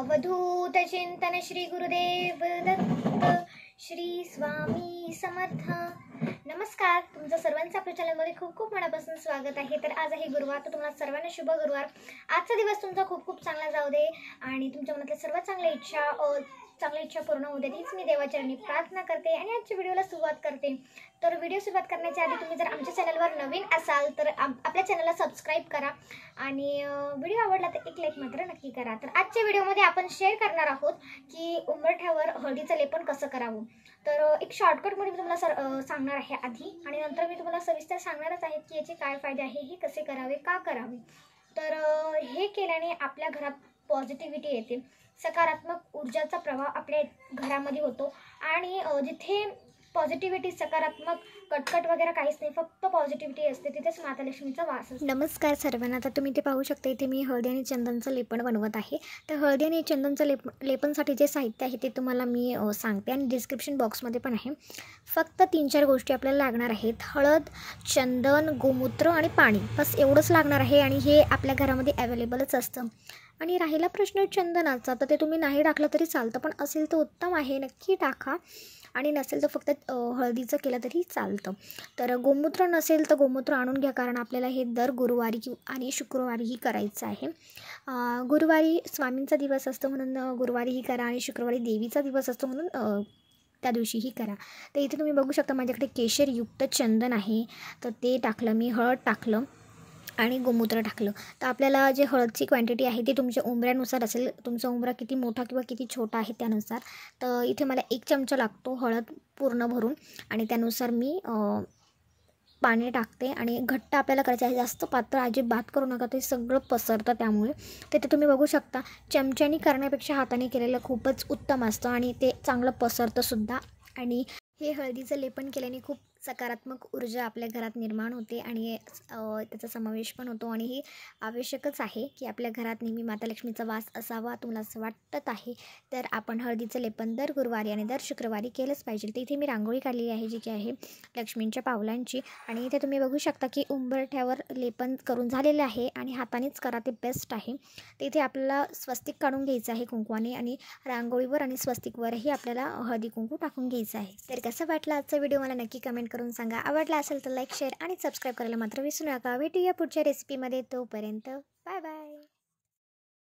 अवधूत चिंतन श्री गुरुदेव दत्त श्री स्वामी समर्थ नमस्कार तुमचं सर्वांचं आपल्या चॅनलमध्ये खूप खूप मनापासून स्वागत आहे तर आज आहे गुरुवार तर तुम्हाला सर्वांना शुभ गुरुवार आजचा दिवस तुमचा खूप खूप चांगला जाऊ दे आणि तुमच्या मनातल्या सर्वात चांगल्या इच्छा चांगली इच्छा पूर्ण होते हीच मी देवाचरणी प्रार्थना करते आणि आजच्या व्हिडिओला सुरुवात करते तर व्हिडिओ सुरुवात करण्याच्या आधी तुम्ही जर आमच्या चॅनलवर नवीन असाल तर आपल्या चॅनलला सबस्क्राईब करा आणि व्हिडिओ आवडला तर एक लाईक मात्र नक्की करा तर आजच्या व्हिडिओमध्ये आपण शेअर करणार आहोत की उंबरठ्यावर हळदीचं लेपन कसं करावं तर एक शॉर्टकटमध्ये मी तुम्हाला सर सांगणार आहे आधी आणि नंतर मी तुम्हाला सविस्तर सांगणारच आहे की याचे काय फायदे आहे हे कसे करावे का करावे तर हे केल्याने आपल्या घरात पॉझिटिव्हिटी येते सकारात्मक ऊर्जाचा प्रभाव आपल्या घरामध्ये होतो आणि जिथे पॉझिटिव्हिटी सकारात्मक कटकट वगैरे काहीच नाही फक्त पॉझिटिव्हिटी असते तिथेच माता लक्ष्मीचा वास असतो नमस्कार सर्वांना आता तुम्ही ते पाहू शकता इथे मी हळदी आणि चंदनचं लेपण बनवत आहे तर हळदी आणि चंदनचं लेप लेपनसाठी जे साहित्य आहे ते तुम्हाला मी सांगते आणि डिस्क्रिप्शन बॉक्समध्ये पण आहे फक्त तीन चार गोष्टी आपल्याला लागणार आहेत हळद चंदन गोमूत्र आणि पाणी बस एवढंच लागणार आहे आणि हे आपल्या घरामध्ये अवेलेबलच असतं आणि राहिला प्रश्न चंदनाचा तर ते तुम्ही नाही टाकलं तरी चालतं पण असेल तर उत्तम आहे नक्की टाका आणि नसेल तर फक्त हळदीचं केलं तरी चालतं तर गोमूत्र नसेल तर गोमूत्र आणून घ्या कारण आपल्याला हे दर गुरुवारी आणि शुक्रवारीही करायचं आहे गुरुवारी स्वामींचा दिवस असतो म्हणून गुरुवारीही करा आणि शुक्रवारी देवीचा दिवस असतो म्हणून त्या दिवशीही करा तर इथे तुम्ही बघू शकता माझ्याकडे केशरयुक्त चंदन आहे तर ते टाकलं मी हळद टाकलं आणि गोमूत्र टाकलं तर आपल्याला जे हळदची क्वांटिटी आहे ती तुमच्या उंबऱ्यानुसार असेल तुमचा उंबरा किती मोठा किंवा किती छोटा आहे त्यानुसार तर इथे मला एक चमचा लागतो हळद पूर्ण भरून आणि त्यानुसार मी पाणी टाकते आणि घट्ट आपल्याला करायचं आहे जास्त पात्र अजिबात करू नका ते सगळं पसरतं त्यामुळे ते ते तुम्ही बघू शकता चमच्यानी करण्यापेक्षा हाताने केलेलं खूपच उत्तम असतं आणि ते चांगलं पसरतंसुद्धा आणि हे हळदीचं लेपन केल्याने खूप सकारात्मक ऊर्जा आपल्या घरात निर्माण होते आणि त्याचा समावेश पण होतो आणि हे आवश्यकच आहे की आपल्या घरात नेहमी माता लक्ष्मीचा वास असावा तुम्हाला असं वाटत आहे तर आपण हळदीचं लेपन दर गुरुवारी आणि दर शुक्रवारी केलंच पाहिजे तर इथे मी रांगोळी काढलेली आहे जी की आहे लक्ष्मींच्या पावलांची आणि इथे तुम्ही बघू शकता की उंबरठ्यावर लेपन करून झालेलं आहे आणि हातानेच करा ते बेस्ट आहे तर इथे आपल्याला स्वस्तिक काढून घ्यायचं आहे कुंकवाने आणि रांगोळीवर आणि स्वस्तिकवरही आपल्याला हळदी कुंकू टाकून घ्यायचं आहे तर कसं वाटलं आजचा व्हिडिओ मला नक्की कमेंट करून सांगा आवडला असेल तर लाईक शेअर आणि सबस्क्राईब करायला मात्र विसरू नका भेटूया पुढच्या रेसिपीमध्ये तोपर्यंत बाय बाय